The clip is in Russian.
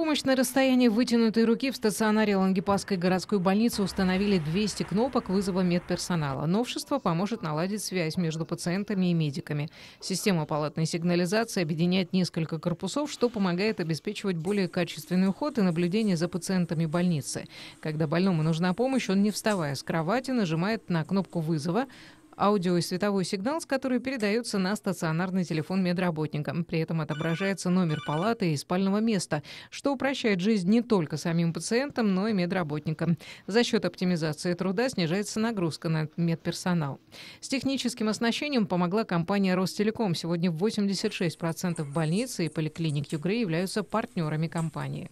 Помощь на расстоянии вытянутой руки в стационаре Лангепасской городской больницы установили 200 кнопок вызова медперсонала. Новшество поможет наладить связь между пациентами и медиками. Система палатной сигнализации объединяет несколько корпусов, что помогает обеспечивать более качественный уход и наблюдение за пациентами больницы. Когда больному нужна помощь, он, не вставая с кровати, нажимает на кнопку вызова, аудио и световой сигнал, с который передается на стационарный телефон медработника. При этом отображается номер палаты и спального места, что упрощает жизнь не только самим пациентам, но и медработникам. За счет оптимизации труда снижается нагрузка на медперсонал. С техническим оснащением помогла компания «Ростелеком». Сегодня 86% больниц и поликлиник Югры являются партнерами компании.